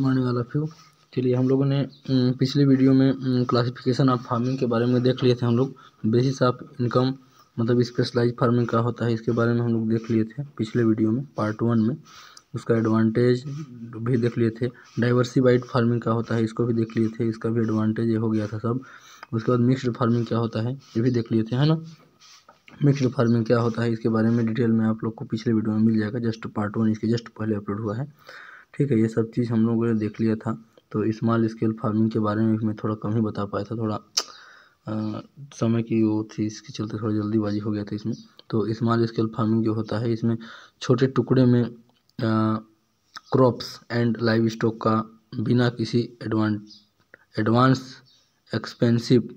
मारने वाला फ्यू चलिए हम लोगों ने पिछले वीडियो में क्लासिफिकेशन ऑफ फार्मिंग के बारे में देख लिए थे हम लोग बेसिस ऑफ इनकम मतलब स्पेशलाइज फार्मिंग का होता है इसके बारे में हम लोग देख लिए थे पिछले वीडियो में पार्ट वन में उसका एडवांटेज भी देख लिए थे डाइवर्सीफाइड फार्मिंग का होता है इसको भी देख लिए थे इसका भी एडवांटेज ये हो गया था सब उसके बाद मिक्सड फार्मिंग क्या होता है ये भी देख लिए थे है ना मिक्सड फार्मिंग क्या होता है इसके बारे में डिटेल में आप लोग को पिछले वीडियो में मिल जाएगा जस्ट पार्ट वन इसके जस्ट पहले अपलोड हुआ है ठीक है ये सब चीज़ हम लोगों ने देख लिया था तो स्मॉल स्केल फार्मिंग के बारे में मैं थोड़ा कम ही बता पाया था थोड़ा आ, समय की वो थी इसके चलते थोड़ा जल्दीबाजी हो गया था इसमें तो स्मॉल स्केल फार्मिंग जो होता है इसमें छोटे टुकड़े में क्रॉप्स एंड लाइव स्टॉक का बिना किसी एडवान एडवांस एक्सपेंसिव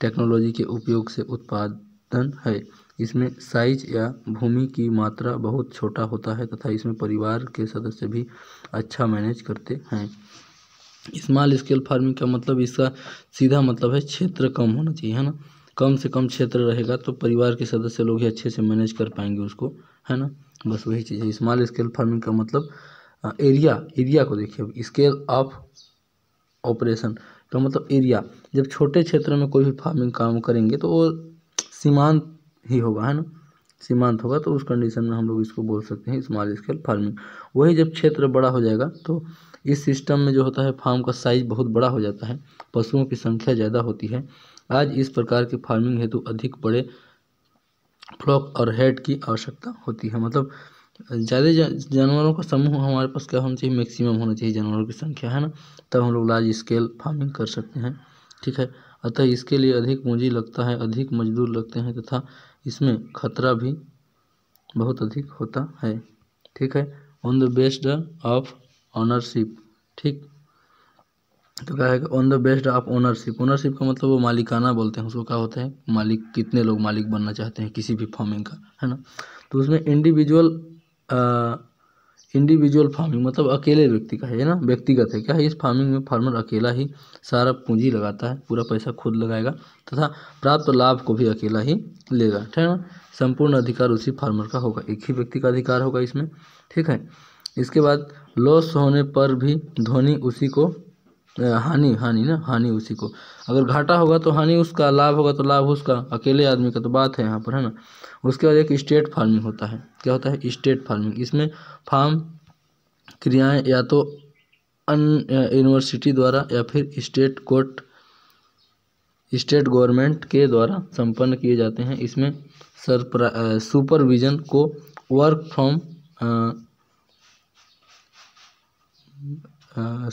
टेक्नोलॉजी के उपयोग से उत्पादन है इसमें साइज या भूमि की मात्रा बहुत छोटा होता है तथा इसमें परिवार के सदस्य भी अच्छा मैनेज करते हैं स्मॉल स्केल फार्मिंग का मतलब इसका सीधा मतलब है क्षेत्र कम होना चाहिए है ना कम से कम क्षेत्र रहेगा तो परिवार के सदस्य लोग ही अच्छे से मैनेज कर पाएंगे उसको है ना बस वही चीज़ है स्मॉल स्केल फार्मिंग का मतलब एरिया एरिया को देखिए स्केल ऑफ ऑपरेशन का मतलब एरिया जब छोटे क्षेत्र में कोई भी फार्मिंग काम करेंगे तो वो सीमांत ही होगा है ना सीमांत होगा तो उस कंडीशन में हम लोग इसको बोल सकते हैं स्मॉल स्केल फार्मिंग वही जब क्षेत्र बड़ा हो जाएगा तो इस सिस्टम में जो होता है फार्म का साइज बहुत बड़ा हो जाता है पशुओं की संख्या ज़्यादा होती है आज इस प्रकार की फार्मिंग हेतु अधिक बड़े फ्लॉक और हेड की आवश्यकता होती है मतलब ज़्यादा जानवरों का समूह हमारे पास क्या होना चाहिए मैक्सिमम होना चाहिए जानवरों की संख्या है ना तब हम लोग लार्ज स्केल फार्मिंग कर सकते हैं ठीक है अतः इसके लिए अधिक पूंजी लगता है अधिक मजदूर लगते हैं तथा इसमें खतरा भी बहुत अधिक होता है ठीक है on the based of ownership ठीक तो क्या है on the based of ownership ownership का मतलब वो मालिकाना बोलते हैं उसको क्या होता है मालिक कितने लोग मालिक बनना चाहते हैं किसी भी फॉर्मिंग का है ना तो उसमें इंडिविजुअल इंडिविजुअल फार्मिंग मतलब अकेले व्यक्ति का है ना व्यक्तिगत है क्या है इस फार्मिंग में फार्मर अकेला ही सारा पूंजी लगाता है पूरा पैसा खुद लगाएगा तथा प्राप्त लाभ को भी अकेला ही लेगा ठीक है ना संपूर्ण अधिकार उसी फार्मर का होगा एक ही व्यक्ति का अधिकार होगा इसमें ठीक है इसके बाद लॉस होने पर भी ध्वनि उसी को हानि हानि ना हानि उसी को अगर घाटा होगा तो हानि उसका लाभ होगा तो लाभ उसका अकेले आदमी का तो बात है यहाँ पर है ना उसके बाद एक स्टेट फार्मिंग होता है क्या होता है स्टेट फार्मिंग इसमें फार्म क्रियाएं या तो अन यूनिवर्सिटी द्वारा या फिर स्टेट कोर्ट स्टेट गवर्नमेंट के द्वारा संपन्न किए जाते हैं इसमें सरप्रा सुपरविजन को वर्क फ्रॉम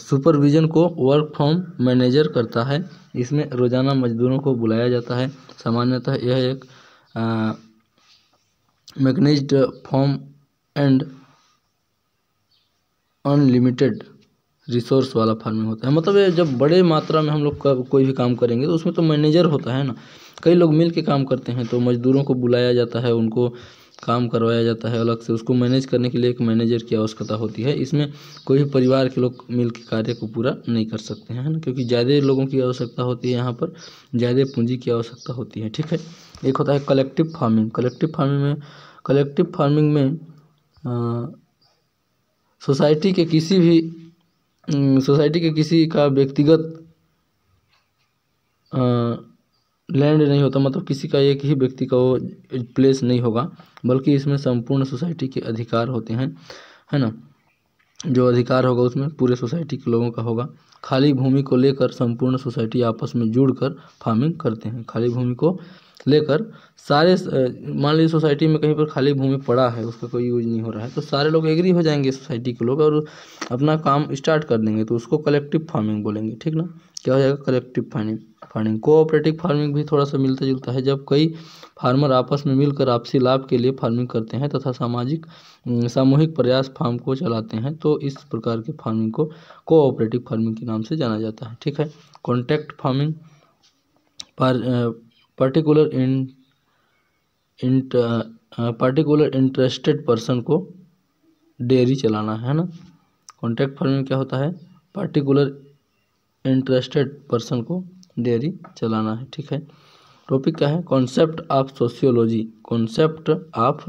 सुपरविजन को वर्क फ्रॉम मैनेजर करता है इसमें रोज़ाना मजदूरों को बुलाया जाता है सामान्यतः यह एक mechanised form and unlimited resource वाला फार्मिंग होता है मतलब जब बड़े मात्रा में हम लोग का कोई भी काम करेंगे तो उसमें तो मैनेजर होता है ना कई लोग मिल के काम करते हैं तो मजदूरों को बुलाया जाता है उनको काम करवाया जाता है अलग से उसको मैनेज करने के लिए एक मैनेजर की आवश्यकता होती है इसमें कोई भी परिवार के लोग मिल के कार्य को पूरा नहीं कर सकते हैं ना क्योंकि ज़्यादा लोगों की आवश्यकता होती है यहाँ पर ज़्यादा पूंजी की आवश्यकता होती है ठीक है एक होता है कलेक्टिव फार्मिंग कलेक्टिव फार्मिंग में कलेक्टिव फार्मिंग में सोसाइटी के किसी भी सोसाइटी के किसी का व्यक्तिगत लैंड नहीं होता मतलब किसी का एक ही व्यक्ति का वो प्लेस नहीं होगा बल्कि इसमें संपूर्ण सोसाइटी के अधिकार होते हैं है ना जो अधिकार होगा उसमें पूरे सोसाइटी के लोगों का होगा खाली भूमि को लेकर संपूर्ण सोसाइटी आपस में जुड़कर फार्मिंग करते हैं खाली भूमि को लेकर सारे मान लीजिए सोसाइटी में कहीं पर खाली भूमि पड़ा है उसका कोई यूज नहीं हो रहा है तो सारे लोग एग्री हो जाएंगे सोसाइटी के लोग और अपना काम स्टार्ट कर देंगे तो उसको कलेक्टिव फार्मिंग बोलेंगे ठीक ना क्या हो जाएगा collective farming farming cooperative farming भी थोड़ा सा मिलता जुलता है जब कई फार्मर आपस में मिलकर आपसी लाभ के लिए फार्मिंग करते हैं तथा सामाजिक सामूहिक प्रयास फार्म को चलाते हैं तो इस प्रकार के फार्मिंग को कोऑपरेटिव फार्मिंग के नाम से जाना जाता है ठीक है कॉन्ट्रैक्ट फार्मिंग पर्टिकुलर इन इंट पर्टिकुलर इंटरेस्टेड पर्सन को डेयरी चलाना है ना कॉन्ट्रैक्ट फार्मिंग क्या होता है पर्टिकुलर इंटरेस्टेड पर्सन को डेयरी चलाना है ठीक है टॉपिक क्या है concept of sociology concept of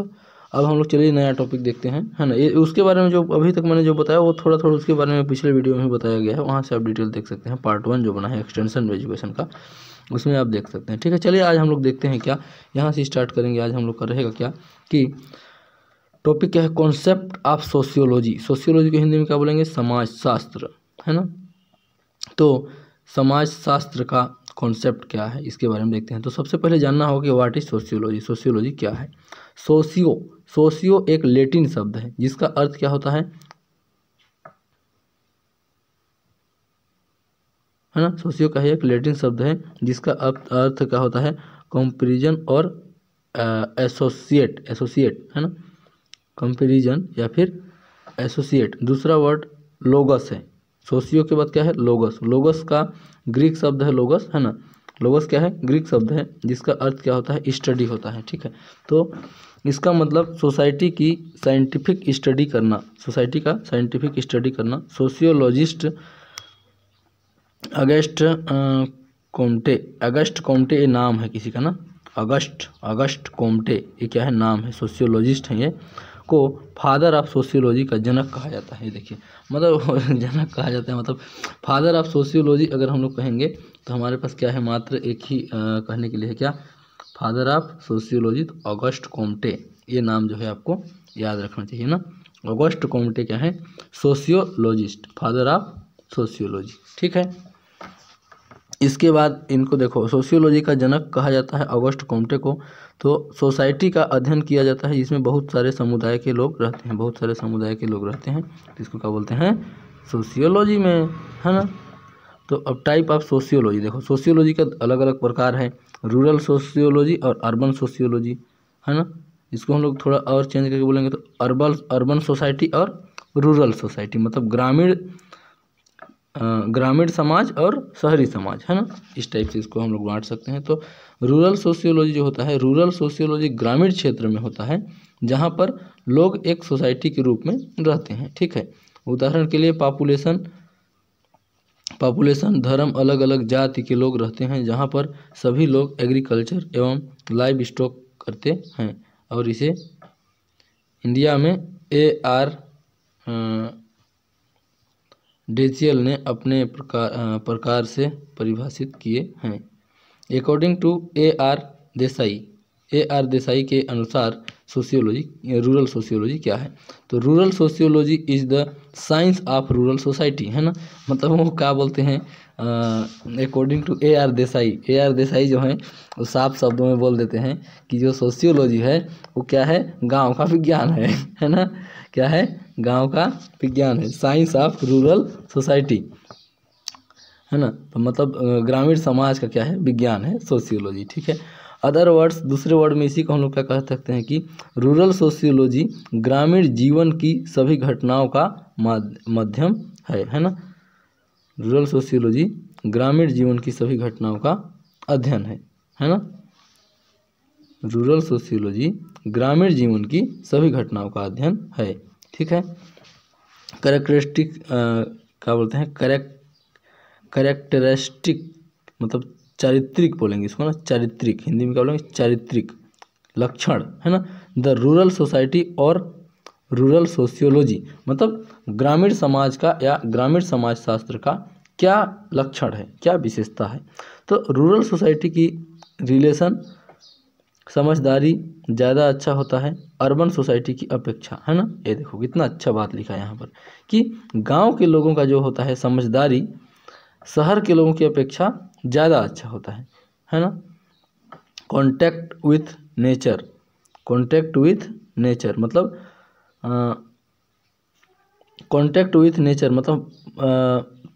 अब हम लोग चलिए नया टॉपिक देखते हैं है ना ये उसके बारे में जो अभी तक मैंने जो बताया वो थोड़ा थोड़ा उसके बारे में पिछले वीडियो में बताया गया है वहाँ से आप डिटेल देख सकते हैं पार्ट वन जो बना है एक्सटेंशन एजुकेशन का उसमें आप देख सकते हैं ठीक है चलिए आज हम लोग देखते हैं क्या यहाँ से स्टार्ट करेंगे आज हम लोग का रहेगा क्या कि टॉपिक क्या है कॉन्सेप्ट ऑफ सोशियोलॉजी सोशियोलॉजी को हिंदी में क्या बोलेंगे समाज शास्त्र है ना तो समाजशास्त्र का कॉन्सेप्ट क्या है इसके बारे में देखते हैं तो सबसे पहले जानना होगा कि वाट इज़ सोशियोलॉजी सोशियोलॉजी क्या है सोशियो सोशियो एक लेटिन शब्द है जिसका अर्थ क्या होता है है ना सोशियो का ही एक लेटिन शब्द है जिसका अर्थ क्या होता है कंपेरिजन और एसोसिएट एसोसिएट है ना कंपेरिजन या फिर एसोसिएट दूसरा वर्ड लोगस है सोशियो के बाद क्या है लोगस लोगस का ग्रीक शब्द है लोगस है ना लोगस क्या है ग्रीक शब्द है जिसका अर्थ क्या होता है स्टडी होता है ठीक है तो इसका मतलब सोसाइटी की साइंटिफिक स्टडी करना सोसाइटी का साइंटिफिक स्टडी करना sociologist Auguste Comte Auguste Comte ये नाम है किसी का ना अगस्ट अगस्ट कोमटे ये क्या है नाम है सोशियोलॉजिस्ट हैं ये को फादर ऑफ सोशियोलॉजी का जनक कहा जाता है देखिए मतलब जनक कहा जाता है मतलब फादर ऑफ सोशियोलॉजी अगर हम लोग कहेंगे तो हमारे पास क्या है मात्र एक ही आ, कहने के लिए है क्या फादर ऑफ सोशियोलॉजी तो ऑगस्ट कोमटे ये नाम जो है आपको याद रखना चाहिए ना ऑगस्ट कोमटे क्या है सोशियोलॉजिस्ट फादर ऑफ सोशियोलॉजी ठीक है इसके बाद इनको देखो सोशियोलॉजी का जनक कहा जाता है ऑगस्ट कोमटे को तो सोसाइटी का अध्ययन किया जाता है जिसमें बहुत सारे समुदाय के लोग रहते हैं बहुत सारे समुदाय के लोग रहते हैं इसको क्या बोलते हैं सोशियोलॉजी में है ना तो अब टाइप ऑफ सोशियोलॉजी देखो सोशियोलॉजी का अलग अलग प्रकार है रूरल सोशियोलॉजी और अर्बन सोशियोलॉजी है ना इसको हम लोग थोड़ा और चेंज करके बोलेंगे तो अर्बल अर्बन सोसाइटी और रूरल सोसाइटी मतलब ग्रामीण ग्रामीण समाज और शहरी समाज है ना इस टाइप से इसको हम लोग बांट सकते हैं तो रूरल सोशियोलॉजी जो होता है रूरल सोशियोलॉजी ग्रामीण क्षेत्र में होता है जहाँ पर लोग एक सोसाइटी के रूप में रहते हैं ठीक है उदाहरण के लिए पॉपुलेशन पॉपुलेशन धर्म अलग अलग जाति के लोग रहते हैं जहाँ पर सभी लोग एग्रीकल्चर एवं लाइव स्टॉक करते हैं और इसे इंडिया में ए आर आ, डेसियल ने अपने प्रकार प्रकार से परिभाषित किए हैं according to A R Desai A R Desai के अनुसार सोशियोलॉजी रूरल सोशियोलॉजी क्या है तो rural sociology is the science of rural society है ना मतलब वो क्या बोलते हैं according to A R Desai A R Desai जो हैं वो साफ शब्दों में बोल देते हैं कि जो सोशियोलॉजी है वो क्या है गांव का विज्ञान है है ना क्या है गांव का विज्ञान है साइंस ऑफ रूरल सोसाइटी है ना तो मतलब ग्रामीण समाज का क्या है विज्ञान है सोशियोलॉजी ठीक है अदर वर्ड्स दूसरे वर्ड में इसी को हम लोग क्या कह सकते हैं कि रूरल सोशियोलॉजी ग्रामीण जीवन की सभी घटनाओं का माध्यम है है ना रूरल सोशियोलॉजी ग्रामीण जीवन की सभी घटनाओं का अध्ययन है है ना रूरल सोशियोलॉजी ग्रामीण जीवन की सभी घटनाओं का अध्ययन है ठीक है करेक्टरिस्टिक क्या बोलते हैं करेक्ट करेक्टरिस्टिक मतलब चारित्रिक बोलेंगे इसको ना चारित्रिक हिंदी में क्या बोलेंगे चारित्रिक लक्षण है ना द रूरल सोसाइटी और रूरल सोशियोलॉजी मतलब ग्रामीण समाज का या ग्रामीण समाज शास्त्र का क्या लक्षण है क्या विशेषता है तो रूरल सोसाइटी की रिलेशन समझदारी ज़्यादा अच्छा होता है अर्बन सोसाइटी की अपेक्षा है ना ये देखो कितना अच्छा बात लिखा है यहाँ पर कि गांव के लोगों का जो होता है समझदारी शहर के लोगों की अपेक्षा ज़्यादा अच्छा होता है है ना contact with nature contact with nature मतलब कॉन्टैक्ट विथ नेचर मतलब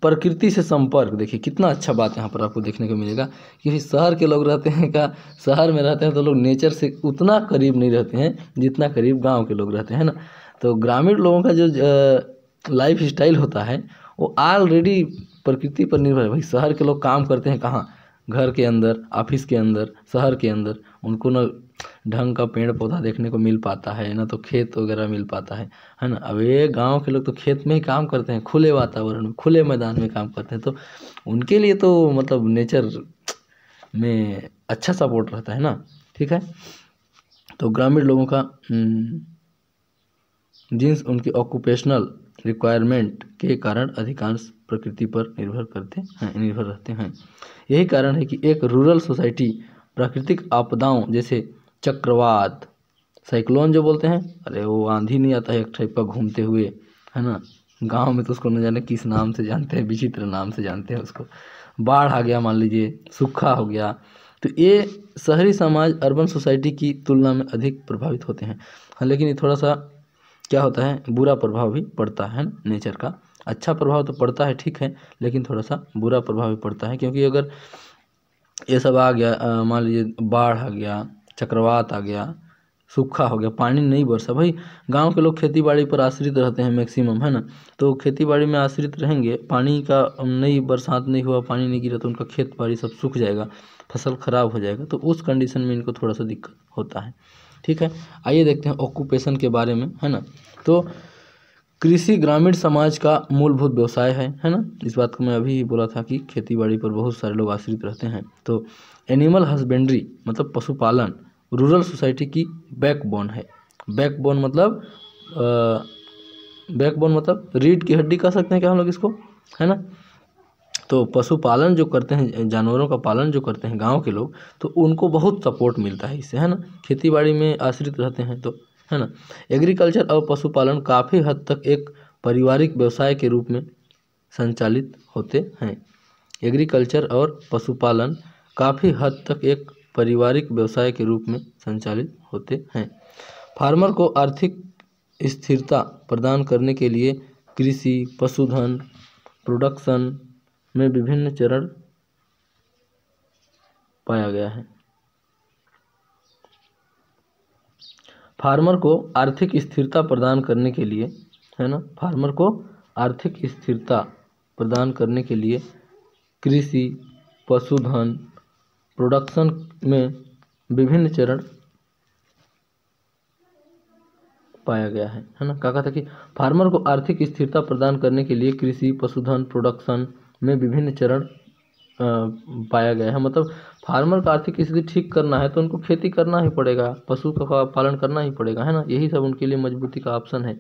प्रकृति से संपर्क देखिए कितना अच्छा बात यहाँ पर आपको देखने को मिलेगा क्योंकि शहर के लोग रहते हैं का शहर में रहते हैं तो लोग नेचर से उतना करीब नहीं रहते हैं जितना करीब गांव के लोग रहते हैं ना तो ग्रामीण लोगों का जो लाइफ स्टाइल होता है वो ऑलरेडी प्रकृति पर निर्भर है भाई शहर के लोग काम करते हैं कहाँ घर के अंदर ऑफिस के अंदर शहर के अंदर उनको ना ढंग का पेड़ पौधा देखने को मिल पाता है ना तो खेत वगैरह मिल पाता है है ना अब ये गाँव के लोग तो खेत में ही काम करते हैं खुले वातावरण में खुले मैदान में काम करते हैं तो उनके लिए तो मतलब नेचर में अच्छा सपोर्ट रहता है ना ठीक है तो ग्रामीण लोगों का हम्म, जींस उनकी ऑक्यूपेशनल रिक्वायरमेंट के कारण अधिकांश प्रकृति पर निर्भर करते हैं निर्भर रहते हैं यही कारण है कि एक रूरल सोसाइटी प्राकृतिक आपदाओं जैसे चक्रवात साइक्लोन जो बोलते हैं अरे वो आंधी नहीं आता है एक टाइप का घूमते हुए है ना गांव में तो उसको न जाने किस नाम से जानते हैं विचित्र नाम से जानते हैं उसको बाढ़ आ गया मान लीजिए सूखा हो गया तो ये शहरी समाज अर्बन सोसाइटी की तुलना में अधिक प्रभावित होते हैं लेकिन ये थोड़ा सा क्या होता है बुरा प्रभाव भी पड़ता है नेचर का अच्छा प्रभाव तो पड़ता है ठीक है लेकिन थोड़ा सा बुरा प्रभाव भी पड़ता है क्योंकि अगर ये सब आ गया मान लीजिए बाढ़ आ गया चक्रवात आ गया सूखा हो गया पानी नहीं बरसा भाई गांव के लोग खेती बाड़ी पर आश्रित रहते हैं मैक्सिमम है ना तो खेती बाड़ी में आश्रित रहेंगे पानी का नहीं बरसात नहीं हुआ पानी नहीं गिरा तो उनका खेत बाड़ी सब सूख जाएगा फसल ख़राब हो जाएगा तो उस कंडीशन में इनको थोड़ा सा दिक्कत होता है ठीक है आइए देखते हैं ऑक्यूपेशन के बारे में है ना तो कृषि ग्रामीण समाज का मूलभूत व्यवसाय है है ना इस बात को मैं अभी बोला था कि खेती बाड़ी पर बहुत सारे लोग आश्रित रहते हैं तो एनिमल हस्बेंड्री मतलब पशुपालन रूरल सोसाइटी की बैकबोन है बैकबोन मतलब बैकबोन मतलब रीढ़ की हड्डी कह सकते हैं क्या हम लोग इसको है ना तो पशुपालन जो करते हैं जानवरों का पालन जो करते हैं गांव के लोग तो उनको बहुत सपोर्ट मिलता है इससे है ना खेती बाड़ी में आश्रित रहते हैं तो है ना एग्रीकल्चर और पशुपालन काफ़ी हद तक एक पारिवारिक व्यवसाय के रूप में संचालित होते हैं एग्रीकल्चर और पशुपालन काफ़ी हद तक एक पारिवारिक व्यवसाय के रूप में संचालित होते हैं फार्मर को आर्थिक स्थिरता प्रदान करने के लिए कृषि पशुधन प्रोडक्शन में विभिन्न चरण पाया गया है फार्मर को आर्थिक स्थिरता प्रदान करने के लिए है ना फार्मर को आर्थिक स्थिरता प्रदान करने के लिए कृषि पशुधन प्रोडक्शन में विभिन्न चरण पाया गया है है ना कहा था कि फार्मर को आर्थिक स्थिरता प्रदान करने के लिए कृषि पशुधन प्रोडक्शन में विभिन्न चरण पाया गया है हाँ, मतलब फार्मर का आर्थिक स्थिति ठीक करना है तो उनको खेती करना ही पड़ेगा पशु का पालन करना ही पड़ेगा है ना यही सब उनके लिए मजबूती का ऑप्शन है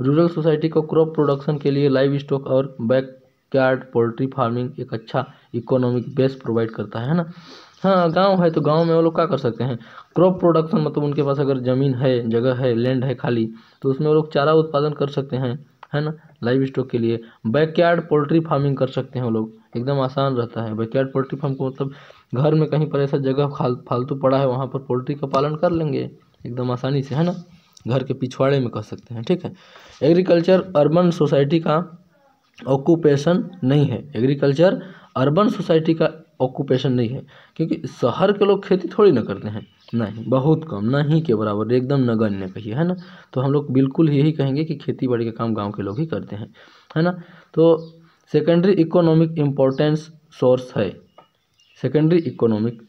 रूरल सोसाइटी को क्रॉप प्रोडक्शन के लिए लाइव स्टॉक और बैक यार्ड पोल्ट्री फार्मिंग एक अच्छा इकोनॉमिक बेस प्रोवाइड करता है ना हाँ गांव है तो गांव में वो लोग क्या कर सकते हैं क्रॉप प्रोडक्शन मतलब उनके पास अगर ज़मीन है जगह है लैंड है खाली तो उसमें वो लोग चारा उत्पादन कर सकते हैं है ना लाइव स्टॉक के लिए बैकयार्ड पोल्ट्री फार्मिंग कर सकते हैं लोग एकदम आसान रहता है बैकयार्ड पोल्ट्री फार्म को मतलब घर में कहीं पर ऐसा जगह फाल, फालतू पड़ा है वहाँ पर पोल्ट्री का पालन कर लेंगे एकदम आसानी से है ना घर के पिछवाड़े में कर सकते हैं ठीक है एग्रीकल्चर अर्बन सोसाइटी का ऑक्यूपेशन नहीं है एग्रीकल्चर अर्बन सोसाइटी का ऑक्यूपेशन नहीं है क्योंकि शहर के लोग खेती थोड़ी ना करते हैं नहीं बहुत कम नहीं के बराबर एकदम नगण्य कहिए है ना तो हम लोग बिल्कुल यही कहेंगे कि खेती बाड़ी का काम गांव के लोग ही करते हैं है ना तो सेकेंडरी इकोनॉमिक इम्पोर्टेंस सोर्स है सेकेंडरी इकोनॉमिक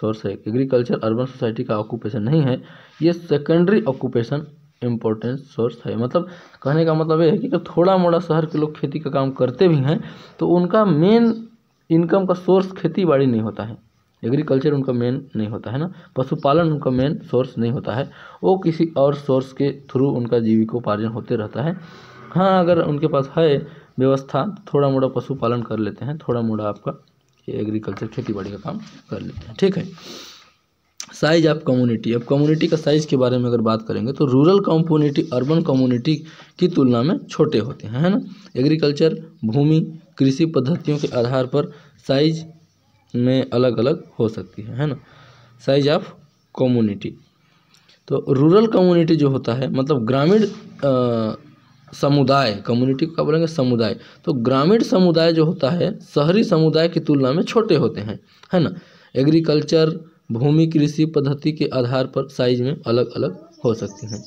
सोर्स है एग्रीकल्चर अर्बन सोसाइटी का ऑक्यूपेशन नहीं है ये सेकेंडरी ऑक्यूपेशन इम्पोर्टेंस सोर्स है मतलब कहने का मतलब ये है कि जब थोड़ा मोड़ा शहर के लोग खेती का काम करते भी हैं तो उनका मेन इनकम का सोर्स खेती बाड़ी नहीं होता है एग्रीकल्चर उनका मेन नहीं होता है ना पशुपालन उनका मेन सोर्स नहीं होता है वो किसी और सोर्स के थ्रू उनका जीविकोपार्जन होते रहता है हाँ अगर उनके पास है व्यवस्था थोड़ा मोड़ा पशुपालन कर लेते हैं थोड़ा मोड़ा आपका ये एग्रीकल्चर खेती बाड़ी का काम कर लेते हैं ठीक है साइज ऑफ कम्युनिटी अब कम्युनिटी का साइज के बारे में अगर बात करेंगे तो रूरल कम्युनिटी अर्बन कम्युनिटी की तुलना में छोटे होते हैं है ना एग्रीकल्चर भूमि कृषि पद्धतियों के आधार पर साइज में अलग अलग हो सकती है है ना साइज ऑफ कम्युनिटी तो रूरल कम्युनिटी जो होता है मतलब ग्रामीण समुदाय कम्युनिटी क्या बोलेंगे समुदाय तो ग्रामीण समुदाय जो होता है शहरी समुदाय की तुलना में छोटे होते हैं है ना एग्रीकल्चर भूमि कृषि पद्धति के आधार पर साइज में अलग अलग हो सकती हैं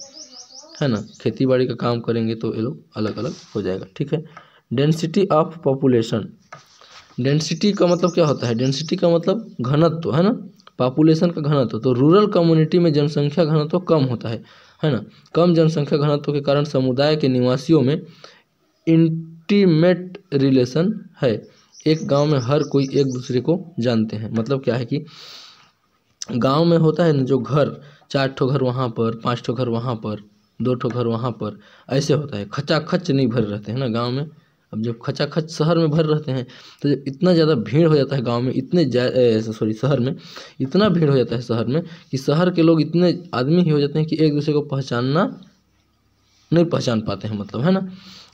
है ना खेती बाड़ी का काम करेंगे तो ये लोग अलग अलग हो जाएगा ठीक है डेंसिटी ऑफ पॉपुलेशन डेंसिटी का मतलब क्या होता है डेंसिटी का मतलब घनत्व है ना पॉपुलेशन का घनत्व तो रूरल कम्युनिटी में जनसंख्या घनत्व कम होता है है ना कम जनसंख्या घनत्व के कारण समुदाय के निवासियों में इंटीमेट रिलेशन है एक गांव में हर कोई एक दूसरे को जानते हैं मतलब क्या है कि गांव में होता है ना जो घर चार ठो घर वहाँ पर पाँच ठो घर वहाँ पर दो ठो घर वहाँ पर ऐसे होता है खचाखच नहीं भरे रहते हैं ना गाँव में अब जब खचाखच शहर में भर रहते हैं तो जब इतना ज़्यादा भीड़ हो जाता है गांव में इतने सॉरी शहर में इतना भीड़ हो जाता है शहर में कि शहर के लोग इतने आदमी ही हो जाते हैं कि एक दूसरे को पहचानना नहीं पहचान पाते हैं मतलब है ना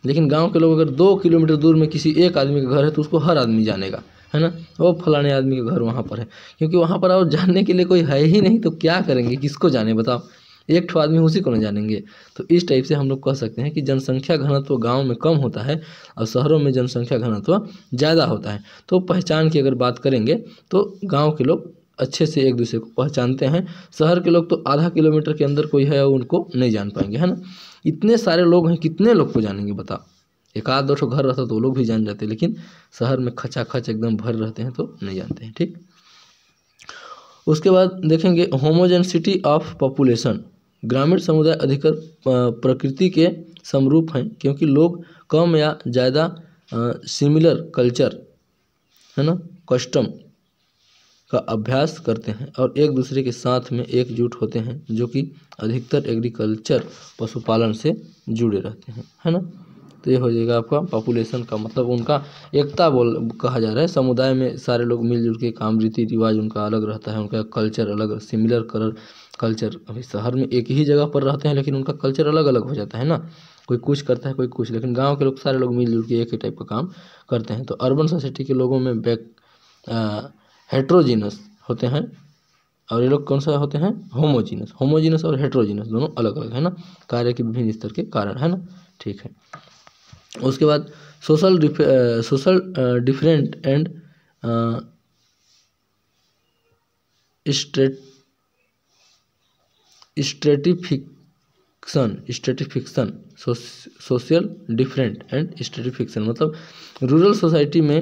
लेकिन गाँव के लोग अगर दो किलोमीटर दूर में किसी एक आदमी का घर है तो उसको हर आदमी जानेगा है ना वो फलाने आदमी का घर वहाँ पर है क्योंकि वहाँ पर और जानने के लिए कोई है ही नहीं तो क्या करेंगे किसको जाने बताओ एक ठो आदमी उसी को नहीं जानेंगे तो इस टाइप से हम लोग कह सकते हैं कि जनसंख्या घनत्व गाँव में कम होता है और शहरों में जनसंख्या घनत्व ज़्यादा होता है तो पहचान की अगर बात करेंगे तो गाँव के लोग अच्छे से एक दूसरे को पहचानते हैं शहर के लोग तो आधा किलोमीटर के अंदर कोई है उनको नहीं जान पाएंगे है ना इतने सारे लोग हैं कितने लोग को जानेंगे बताओ एक आध दो घर रहता तो वो लोग भी जान जाते लेकिन शहर में खचाखच एकदम भर रहते हैं तो नहीं जानते हैं ठीक उसके बाद देखेंगे होमोजेंसिटी ऑफ पॉपुलेशन ग्रामीण समुदाय अधिकतर प्रकृति के समरूप हैं क्योंकि लोग कम या ज़्यादा सिमिलर कल्चर है ना कस्टम का अभ्यास करते हैं और एक दूसरे के साथ में एकजुट होते हैं जो कि अधिकतर एग्रीकल्चर पशुपालन से जुड़े रहते हैं है ना तो ये हो जाएगा आपका पॉपुलेशन का मतलब उनका एकता बोल कहा जा रहा है समुदाय में सारे लोग मिलजुल के काम रीति रिवाज उनका अलग रहता है उनका कल्चर अलग सिमिलर कलर कल्चर अभी शहर में एक ही जगह पर रहते हैं लेकिन उनका कल्चर अलग अलग हो जाता है ना कोई कुछ करता है कोई कुछ लेकिन गांव के लोग सारे लोग मिलजुल के एक ही टाइप का काम करते हैं तो अर्बन सोसाइटी के लोगों में बैक हेट्रोजीनस होते हैं और ये लोग कौन सा होते हैं होमोजीनस होमोजीनस और हेट्रोजीनस दोनों अलग अलग है ना कार्य के विभिन्न स्तर के कारण है ना ठीक है उसके बाद सोशल सोशल डिफरेंट एंड स्ट्रेट stratification stratification social different and stratification मतलब रूरल सोसाइटी में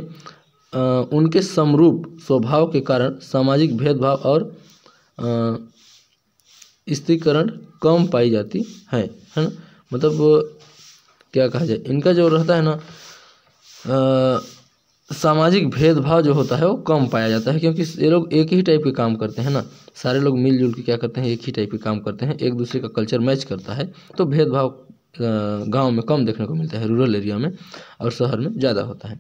आ, उनके समरूप स्वभाव के कारण सामाजिक भेदभाव और स्त्रीकरण कम पाई जाती है है ना मतलब क्या कहा जाए इनका जो रहता है ना आ, सामाजिक भेदभाव जो होता है वो कम पाया जाता है क्योंकि ये लोग एक ही टाइप के काम करते हैं ना सारे लोग मिलजुल के क्या करते हैं एक ही टाइप के काम करते हैं एक दूसरे का कल्चर मैच करता है तो भेदभाव गांव में कम देखने को मिलता है रूरल एरिया में और शहर में ज़्यादा होता है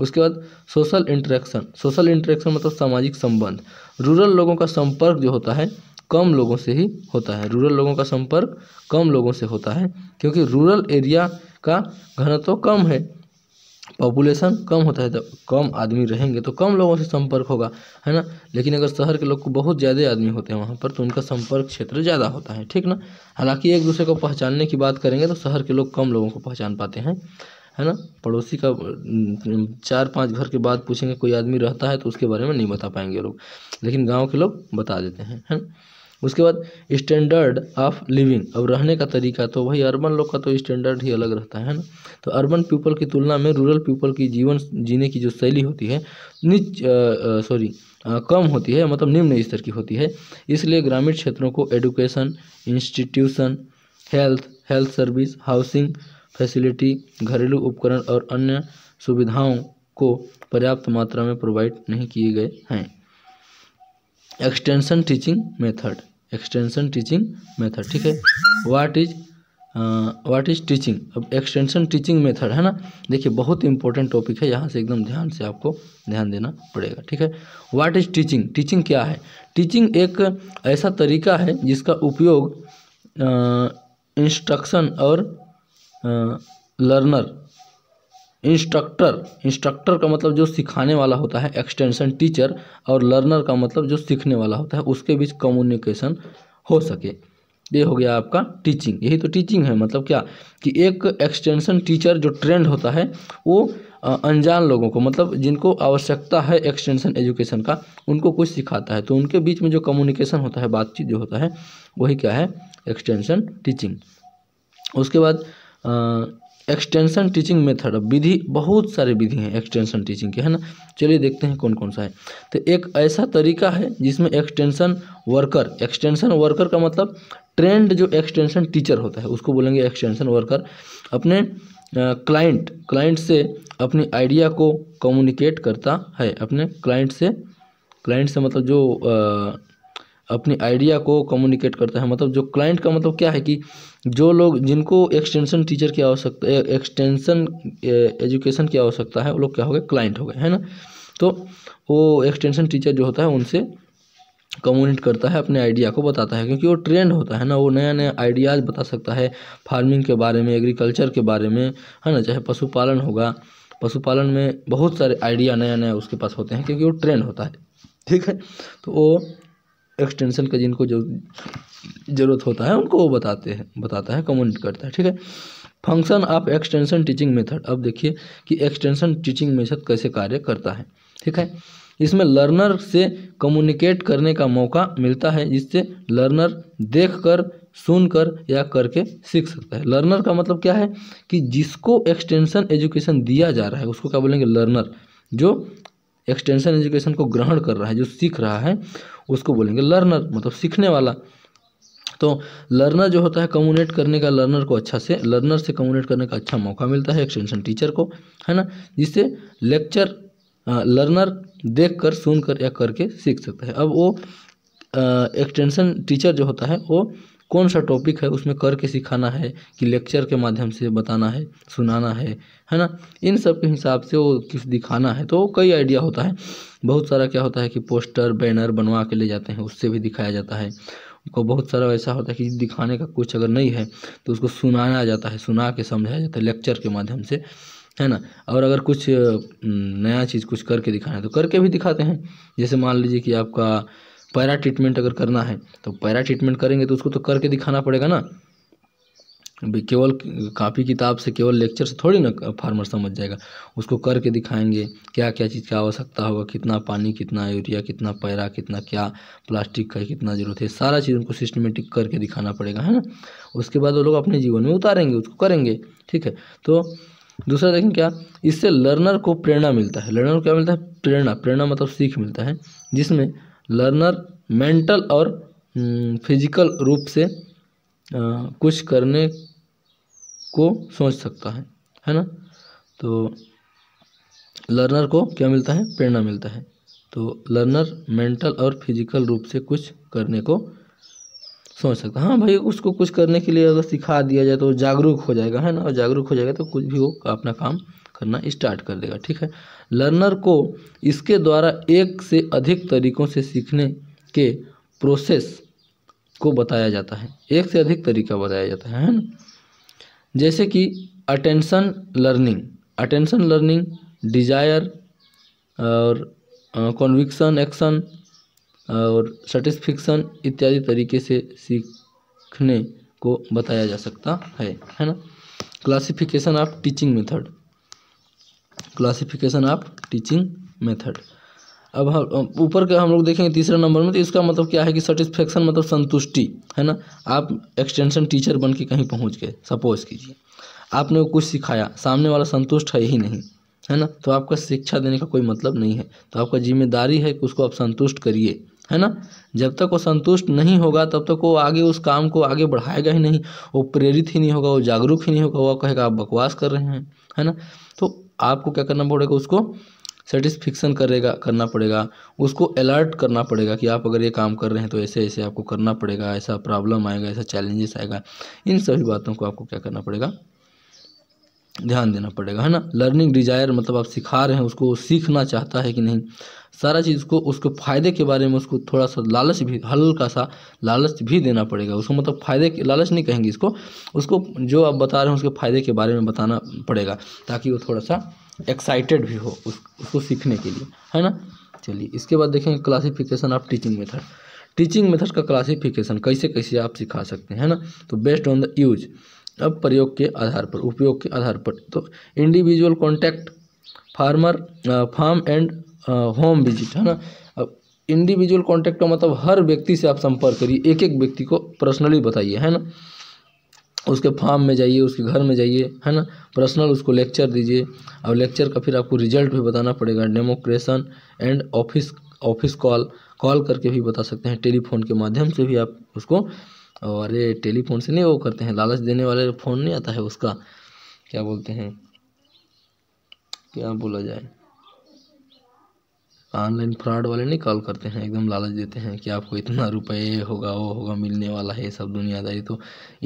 उसके बाद सोशल इंट्रैक्शन सोशल इंट्रैक्शन मतलब सामाजिक संबंध रूरल लोगों का संपर्क जो होता है कम लोगों से ही होता है रूरल लोगों का संपर्क कम लोगों से होता है क्योंकि रूरल एरिया का घनत्व कम है पॉपुलेशन कम होता है तो कम आदमी रहेंगे तो कम लोगों से संपर्क होगा है ना लेकिन अगर शहर के लोग को बहुत ज़्यादा आदमी होते हैं वहाँ पर तो उनका संपर्क क्षेत्र ज़्यादा होता है ठीक ना हालांकि एक दूसरे को पहचानने की बात करेंगे तो शहर के लोग कम लोगों को पहचान पाते हैं है ना पड़ोसी का चार पाँच घर के बाद पूछेंगे कोई आदमी रहता है तो उसके बारे में नहीं बता पाएंगे लोग लेकिन गाँव के लोग बता देते हैं है ना उसके बाद स्टैंडर्ड ऑफ लिविंग अब रहने का तरीका तो वही अर्बन लोग का तो स्टैंडर्ड ही अलग रहता है ना तो अर्बन पीपल की तुलना में रूरल पीपल की जीवन जीने की जो शैली होती है नीच सॉरी कम होती है मतलब निम्न स्तर की होती है इसलिए ग्रामीण क्षेत्रों को education institution health health service housing facility घरेलू उपकरण और अन्य सुविधाओं को पर्याप्त मात्रा में प्रोवाइड नहीं किए गए हैं extension teaching method extension teaching method ठीक है what is what is teaching अब एक्सटेंशन टीचिंग मेथड है ना देखिए बहुत इंपॉर्टेंट टॉपिक है यहाँ से एकदम ध्यान से आपको ध्यान देना पड़ेगा ठीक है व्हाट इज टीचिंग टीचिंग क्या है टीचिंग एक ऐसा तरीका है जिसका उपयोग इंस्ट्रक्शन uh, और लर्नर uh, इंस्ट्रक्टर इंस्ट्रक्टर का मतलब जो सिखाने वाला होता है एक्सटेंशन टीचर और लर्नर का मतलब जो सीखने वाला होता है उसके बीच कम्युनिकेशन हो सके ये हो गया आपका टीचिंग यही तो टीचिंग है मतलब क्या कि एक एक्सटेंशन टीचर जो ट्रेंड होता है वो अनजान लोगों को मतलब जिनको आवश्यकता है एक्सटेंशन एजुकेशन का उनको कुछ सिखाता है तो उनके बीच में जो कम्युनिकेशन होता है बातचीत जो होता है वही क्या है एक्सटेंशन टीचिंग उसके बाद एक्सटेंशन टीचिंग मेथड विधि बहुत सारे विधि हैं एक्सटेंशन टीचिंग के है ना चलिए देखते हैं कौन कौन सा है तो एक ऐसा तरीका है जिसमें एक्सटेंशन वर्कर एक्सटेंशन वर्कर का मतलब ट्रेंड जो एक्सटेंशन टीचर होता है उसको बोलेंगे एक्सटेंशन वर्कर अपने क्लाइंट क्लाइंट से अपनी आइडिया को कम्युनिकेट करता है अपने क्लाइंट से क्लाइंट से मतलब जो अपनी आइडिया को कम्युनिकेट करता है मतलब जो क्लाइंट का मतलब क्या है कि जो लोग जिनको एक्सटेंशन टीचर की आवश्यकता एक्सटेंशन एजुकेशन की आवश्यकता है वो लोग क्या हो गए क्लाइंट हो गए है ना तो वो एक्सटेंशन टीचर जो होता है उनसे कम्युनिकेट करता है अपने आइडिया को बताता है क्योंकि वो ट्रेंड होता है ना वो नया नया आइडियाज़ बता सकता है फार्मिंग के बारे में एग्रीकल्चर के बारे में है ना चाहे पशुपालन होगा पशुपालन में बहुत सारे आइडिया नया नया उसके पास होते हैं क्योंकि वो ट्रेंड होता है ठीक है तो वो एक्सटेंशन का जिनको ज़रूरत होता है उनको वो बताते हैं बताता है कमेंट करता है ठीक है function of extension teaching method अब देखिए कि एक्सटेंशन टीचिंग मेथड कैसे कार्य करता है ठीक है इसमें लर्नर से कम्युनिकेट करने का मौका मिलता है जिससे लर्नर देखकर सुनकर या करके सीख सकता है लर्नर का मतलब क्या है कि जिसको एक्सटेंशन एजुकेशन दिया जा रहा है उसको क्या बोलेंगे लर्नर जो एक्सटेंशन एजुकेशन को ग्रहण कर रहा है जो सीख रहा है उसको बोलेंगे लर्नर मतलब सीखने वाला तो लर्नर जो होता है कम्युनेट करने का लर्नर को अच्छा से लर्नर से कम्युनेट करने का अच्छा मौका मिलता है एक्सटेंशन टीचर को है ना जिससे लेक्चर लर्नर देख कर सुनकर या करके सीख सकता है अब वो एक्सटेंशन टीचर जो होता है वो कौन सा टॉपिक है उसमें करके सिखाना है कि लेक्चर के माध्यम से बताना है सुनाना है है ना इन सब के हिसाब से वो किस दिखाना है तो कई आइडिया होता है बहुत सारा क्या होता है कि पोस्टर बैनर बनवा के ले जाते हैं उससे भी दिखाया जाता है को बहुत सारा ऐसा होता है कि दिखाने का कुछ अगर नहीं है तो उसको सुनाया जाता है सुना के समझाया जाता है लेक्चर के माध्यम से है ना और अगर कुछ नया चीज़ कुछ करके दिखाना है तो करके भी दिखाते हैं जैसे मान लीजिए कि आपका पैरा ट्रीटमेंट अगर करना है तो पैरा ट्रीटमेंट करेंगे तो उसको तो करके दिखाना पड़ेगा ना केवल कापी किताब से केवल लेक्चर से थोड़ी ना फार्मर समझ जाएगा उसको करके दिखाएंगे क्या क्या चीज़ का आवश्यकता होगा कितना पानी कितना यूरिया कितना पैरा कितना क्या प्लास्टिक का कितना ज़रूरत है सारा चीज़ उनको सिस्टमेटिक करके दिखाना पड़ेगा है ना उसके बाद वो लोग अपने जीवन में उतारेंगे उसको करेंगे ठीक है तो दूसरा देखें क्या इससे लर्नर को प्रेरणा मिलता है लर्नर को क्या मिलता है प्रेरणा प्रेरणा मतलब सीख मिलता है जिसमें लर्नर मेंटल और हम्म, फिजिकल रूप से आ, कुछ करने को सोच सकता है है ना तो लर्नर को क्या मिलता है प्रेरणा मिलता है तो लर्नर मेंटल और फिजिकल रूप से कुछ करने को सोच सकता है हाँ भाई उसको कुछ करने के लिए अगर सिखा दिया जाए तो जागरूक हो जाएगा है ना और जागरूक हो जाएगा तो कुछ भी वो अपना काम करना स्टार्ट कर देगा ठीक है लर्नर को इसके द्वारा एक से अधिक तरीकों से सीखने के प्रोसेस को बताया जाता है एक से अधिक तरीका बताया जाता है है ना जैसे कि attention learning attention learning desire और कॉन्विक्सन एक्शन और सेटिस्फिक्सन इत्यादि तरीके से सीखने को बताया जा सकता है है ना classification of teaching method classification of teaching method अब हम ऊपर का हम लोग देखेंगे तीसरे नंबर में तो इसका मतलब क्या है कि सेटिस्फेक्शन मतलब संतुष्टि है ना आप एक्सटेंशन टीचर बन के कहीं पहुँच गए सपोज कीजिए आपने कुछ सिखाया सामने वाला संतुष्ट है ही नहीं है ना तो आपका शिक्षा देने का कोई मतलब नहीं है तो आपका जिम्मेदारी है कि उसको आप संतुष्ट करिए है ना जब तक वो संतुष्ट नहीं होगा तब तक वो आगे उस काम को आगे बढ़ाएगा ही नहीं वो प्रेरित ही नहीं होगा वो जागरूक ही नहीं होगा वो कहेगा आप बकवास कर रहे हैं है ना तो आपको क्या करना पड़ेगा उसको सेटिस्फिक्सन करेगा करना पड़ेगा उसको अलर्ट करना पड़ेगा कि आप अगर ये काम कर रहे हैं तो ऐसे ऐसे आपको करना पड़ेगा ऐसा प्रॉब्लम आएगा ऐसा चैलेंजेस आएगा इन सभी बातों को आपको क्या करना पड़ेगा ध्यान देना पड़ेगा है ना लर्निंग डिजायर मतलब आप सिखा रहे हैं उसको सीखना चाहता है कि नहीं सारा चीज़ को उसके फ़ायदे के बारे में उसको थोड़ा सा लालच भी हल्का सा लालच भी देना पड़ेगा उसको मतलब फ़ायदे के लालच नहीं कहेंगे इसको उसको जो आप बता रहे हैं उसके फ़ायदे के बारे में बताना पड़ेगा ताकि वो थोड़ा सा एक्साइटेड भी हो उस, उसको सीखने के लिए है ना चलिए इसके बाद देखेंगे classification of teaching method teaching method का क्लासिफिकेशन कैसे कैसे आप सिखा सकते हैं है ना तो बेस्ट ऑन द यूज़ अब प्रयोग के आधार पर उपयोग के आधार पर तो individual contact farmer farm and home visit है ना अब इंडिविजुअल कॉन्टैक्ट का मतलब हर व्यक्ति से आप संपर्क करिए एक एक व्यक्ति को पर्सनली बताइए है ना उसके फार्म में जाइए उसके घर में जाइए है ना पर्सनल उसको लेक्चर दीजिए और लेक्चर का फिर आपको रिजल्ट भी बताना पड़ेगा demonstration and office office call call करके भी बता सकते हैं टेलीफोन के माध्यम से भी आप उसको और ये टेलीफोन से नहीं वो करते हैं लालच देने वाले फ़ोन नहीं आता है उसका क्या बोलते हैं क्या बोला जाए ऑनलाइन फ्रॉड वाले नहीं कॉल करते हैं एकदम लालच देते हैं कि आपको इतना रुपये होगा वो होगा मिलने वाला है सब दुनियादारी तो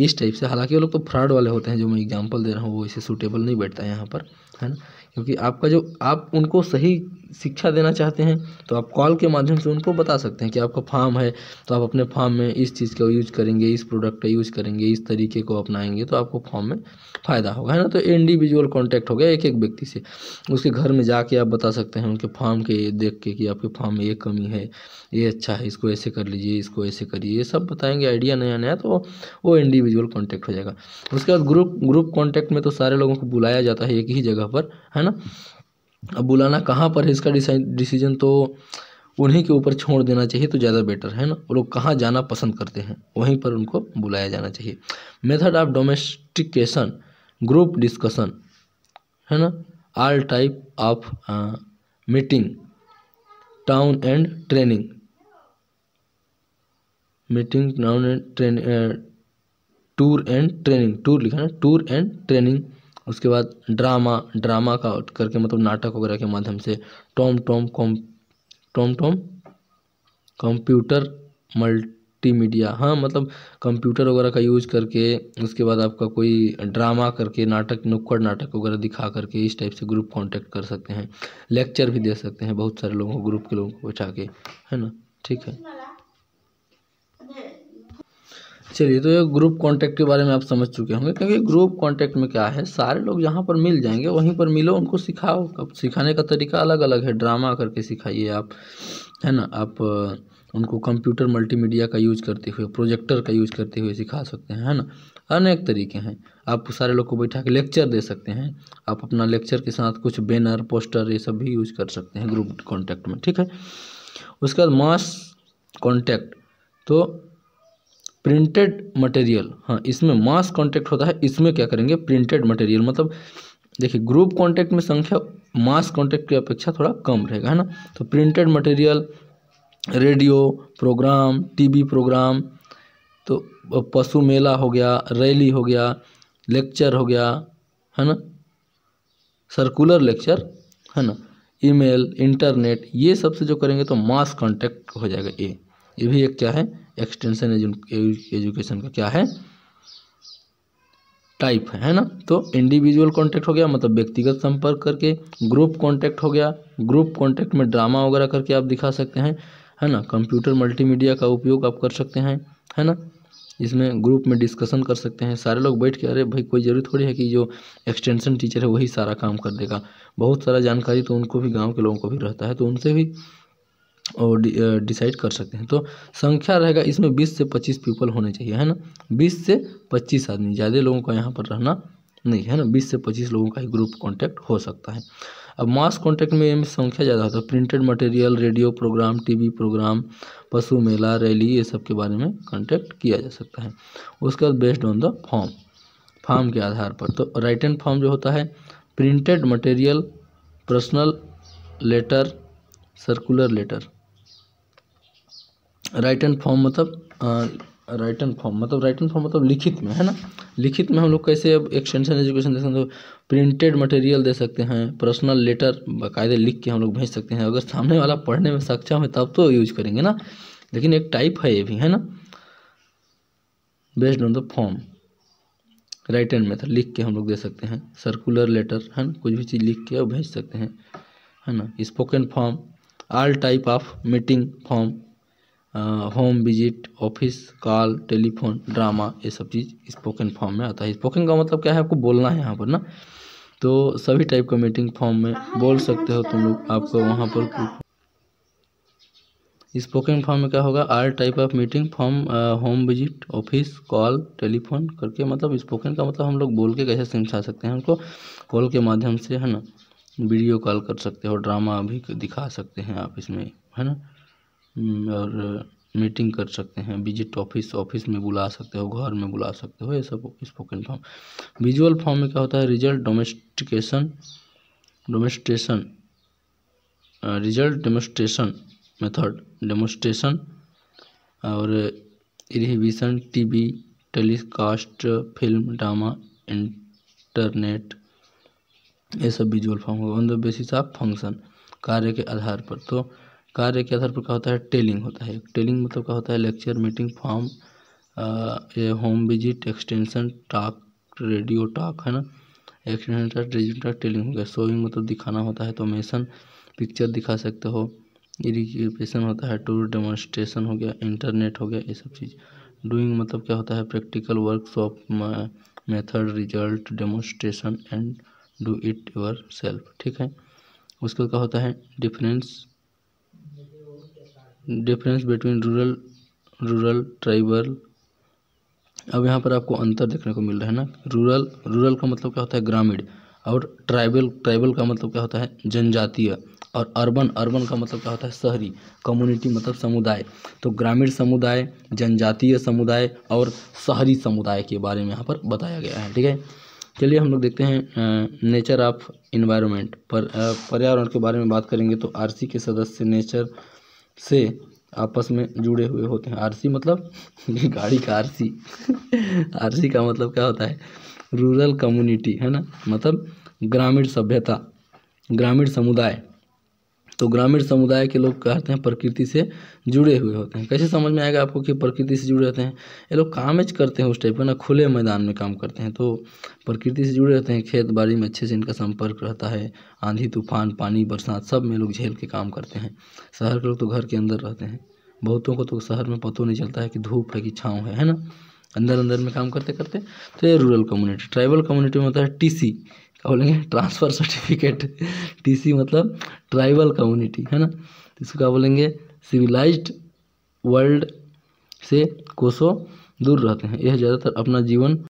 इस टाइप से हालांकि वो लोग तो फ्रॉड वाले होते हैं जो मैं एग्जांपल दे रहा हूँ वो इसे सूटेबल नहीं बैठता है यहाँ पर है ना क्योंकि आपका जो आप उनको सही शिक्षा देना चाहते हैं तो आप कॉल के माध्यम से उनको बता सकते हैं कि आपका फार्म है तो आप अपने फार्म में इस चीज़ का यूज़ करेंगे इस प्रोडक्ट का यूज़ करेंगे इस तरीके को अपनाएंगे तो आपको फार्म में फ़ायदा होगा है ना तो इंडिविजुअल कॉन्टैक्ट हो गया एक एक व्यक्ति से उसके घर में जाके आप बता सकते हैं उनके फार्म के देख के कि आपके फार्म में ये कमी है ये अच्छा है इसको ऐसे कर लीजिए इसको ऐसे करिए ये सब बताएंगे आइडिया नया नया तो वो इंडिविजुअल कॉन्टैक्ट हो जाएगा उसके बाद ग्रुप ग्रुप कॉन्टैक्ट में तो सारे लोगों को बुलाया जाता है एक ही जगह पर है ना अब बुलाना कहाँ पर है इसका डिसीजन तो उन्हीं के ऊपर छोड़ देना चाहिए तो ज़्यादा बेटर है ना वो लोग कहाँ जाना पसंद करते हैं वहीं पर उनको बुलाया जाना चाहिए method of domestication group discussion है ना all type of meeting town and training meeting town and training tour and training tour लिखा है टूर एंड ट्रेनिंग उसके बाद ड्रामा ड्रामा का करके मतलब नाटक वगैरह के माध्यम से टॉम टॉम कॉम टॉम टॉम कंप्यूटर मल्टीमीडिया हाँ मतलब कंप्यूटर वगैरह का यूज करके उसके बाद आपका कोई ड्रामा करके नाटक नुक्कड़ नाटक वगैरह दिखा करके इस टाइप से ग्रुप कांटेक्ट कर सकते हैं लेक्चर भी दे सकते हैं बहुत सारे लोगों को ग्रुप के लोगों को बचा के है ना ठीक है चलिए तो ये ग्रुप कॉन्टैक्ट के बारे में आप समझ चुके होंगे क्योंकि ग्रुप कॉन्टैक्ट में क्या है सारे लोग यहाँ पर मिल जाएंगे वहीं पर मिलो उनको सिखाओ अब सिखाने का तरीका अलग अलग है ड्रामा करके सिखाइए आप है ना आप उनको कंप्यूटर मल्टीमीडिया का यूज करते हुए प्रोजेक्टर का यूज करते हुए सिखा सकते हैं है ना अनेक तरीके हैं आप सारे लोग को बैठा के लेक्चर दे सकते हैं आप अपना लेक्चर के साथ कुछ बैनर पोस्टर ये सब भी यूज कर सकते हैं ग्रुप कॉन्टैक्ट में ठीक है उसके बाद मास कॉन्टैक्ट तो प्रिंटेड मटेरियल हाँ इसमें मास कांटेक्ट होता है इसमें क्या करेंगे प्रिंटेड मटेरियल मतलब देखिए ग्रुप कांटेक्ट में संख्या मास कांटेक्ट की अपेक्षा थोड़ा कम रहेगा है ना तो printed material radio programme TV programme तो पशु मेला हो गया रैली हो गया लेक्चर हो गया है ना सर्कुलर लेक्चर है ना ईमेल इंटरनेट ये सब से जो करेंगे तो मास कॉन्टेक्ट हो जाएगा ये ये भी एक क्या है एक्सटेंशन एजुकेशन का क्या है टाइप है है ना तो इंडिविजुअल कांटेक्ट हो गया मतलब व्यक्तिगत संपर्क करके ग्रुप कांटेक्ट हो गया ग्रुप कांटेक्ट में ड्रामा वगैरह करके आप दिखा सकते हैं है ना कंप्यूटर मल्टीमीडिया का उपयोग आप कर सकते हैं है ना इसमें ग्रुप में डिस्कशन कर सकते हैं सारे लोग बैठ के अरे भाई कोई जरूरत थोड़ी है कि जो एक्सटेंशन टीचर है वही सारा काम कर देगा बहुत सारा जानकारी तो उनको भी गाँव के लोगों को भी रहता है तो उनसे भी और डिसाइड कर सकते हैं तो संख्या रहेगा इसमें बीस से पच्चीस पीपल होने चाहिए है ना बीस से पच्चीस आदमी ज़्यादा लोगों का यहाँ पर रहना नहीं है ना बीस से पच्चीस लोगों का ही ग्रुप कॉन्टैक्ट हो सकता है अब मास कॉन्टैक्ट में संख्या ज़्यादा होता है printed material radio programme TV programme पशु मेला रैली ये सब के बारे में कॉन्टैक्ट किया जा सकता है उसके बाद based on the form form के आधार पर तो राइट एंड फॉर्म जो होता है printed material personal letter circular letter written form मतलब राइट एंड फॉर्म मतलब राइट एंड फॉर्म मतलब लिखित में है ना लिखित में हम लोग कैसे अब एक्सटेंशन एजुकेशन दे सकते हैं तो प्रिंटेड मटेरियल दे सकते हैं पर्सनल लेटर बाकायदे लिख के हम लोग भेज सकते हैं अगर सामने वाला पढ़ने में सक्षम है तब तो यूज करेंगे ना लेकिन एक टाइप है ये भी है ना based on the form written method लिख के हम लोग दे सकते हैं सर्कुलर लेटर है ना कुछ भी चीज़ लिख के और भेज सकते हैं है ना spoken form all type of meeting form home visit office call telephone drama ये सब चीज़ स्पोकन फॉर्म में आता है स्पोकन का मतलब क्या है आपको बोलना है यहाँ पर ना तो सभी टाइप का मीटिंग फॉर्म में बोल सकते हो तुम लोग आपको वहाँ पर स्पोकन फॉर्म में क्या होगा all type of meeting form home visit office call telephone करके मतलब स्पोकन का मतलब हम लोग बोल के कैसे समझा सकते हैं उनको कॉल के माध्यम से है ना वीडियो कॉल कर सकते हो ड्रामा भी दिखा सकते हैं आप इसमें है ना हम्म, और मीटिंग कर सकते हैं विजिट ऑफिस ऑफिस में बुला सकते हो घर में बुला सकते हो ये सब स्पोकन फॉर्म विजुअल फॉर्म में क्या होता है रिजल्ट डोमेस्टिकेशन डोमेस्टेशन रिजल्ट डेमोस्ट्रेशन मेथड डेमोस्ट्रेशन और exhibition TV telecast film drama internet ये सब विजुअल फॉर्म होगा on the basis of function कार्य के आधार पर तो कार्य के आधार पर क्या होता है टेलिंग होता है टेलिंग मतलब क्या होता है लेक्चर मीटिंग फॉर्म ये home visit extension talk radio talk है ना एक्सटेंशन टॉक टेलिंग हो गया शोइंग मतलब दिखाना होता है तो मेसन पिक्चर दिखा सकते हो इरिगेशन होता है टूर डेमोन्स्ट्रेशन हो गया इंटरनेट हो गया ये सब चीज़ डूइंग मतलब क्या होता है practical workshop method result demonstration and do it yourself ठीक है उसका क्या होता है difference difference between rural rural tribal अब यहाँ पर आपको अंतर देखने को मिल रहा है ना रूरल रूरल का मतलब क्या होता है ग्रामीण और ट्राइबल ट्राइबल का मतलब क्या होता है जनजातीय और अर्बन अर्बन का मतलब क्या होता है शहरी कम्युनिटी मतलब समुदाय तो ग्रामीण समुदाय जनजातीय समुदाय और शहरी समुदाय के बारे में यहाँ पर बताया गया है ठीक है चलिए हम लोग देखते हैं नेचर ऑफ इन्वायरमेंट पर पर्यावरण के बारे में बात करेंगे तो आरसी के सदस्य नेचर से आपस में जुड़े हुए होते हैं आरसी मतलब गाड़ी का आरसी आरसी का मतलब क्या होता है रूरल कम्युनिटी है ना मतलब ग्रामीण सभ्यता ग्रामीण समुदाय तो ग्रामीण समुदाय के लोग कहते हैं प्रकृति से जुड़े हुए होते हैं कैसे समझ में आएगा आपको कि प्रकृति से जुड़े रहते हैं ये लोग कामच करते हैं उस टाइप का ना खुले मैदान में काम करते हैं तो प्रकृति से जुड़े रहते हैं खेत बाड़ी में अच्छे से इनका संपर्क रहता है आंधी तूफान पानी बरसात सब में लोग झेल के काम करते हैं शहर के लोग तो घर के अंदर रहते हैं बहुतों को तो शहर में पता नहीं चलता है कि धूप है कि छाँव है है ना अंदर अंदर में काम करते करते तो ये रूरल कम्युनिटी ट्राइबल कम्युनिटी में होता है टीसी क्या बोलेंगे ट्रांसफ़र सर्टिफिकेट टीसी मतलब ट्राइबल कम्युनिटी है ना तो इसको क्या बोलेंगे सिविलाइज्ड वर्ल्ड से कोसों दूर रहते हैं यह ज़्यादातर अपना जीवन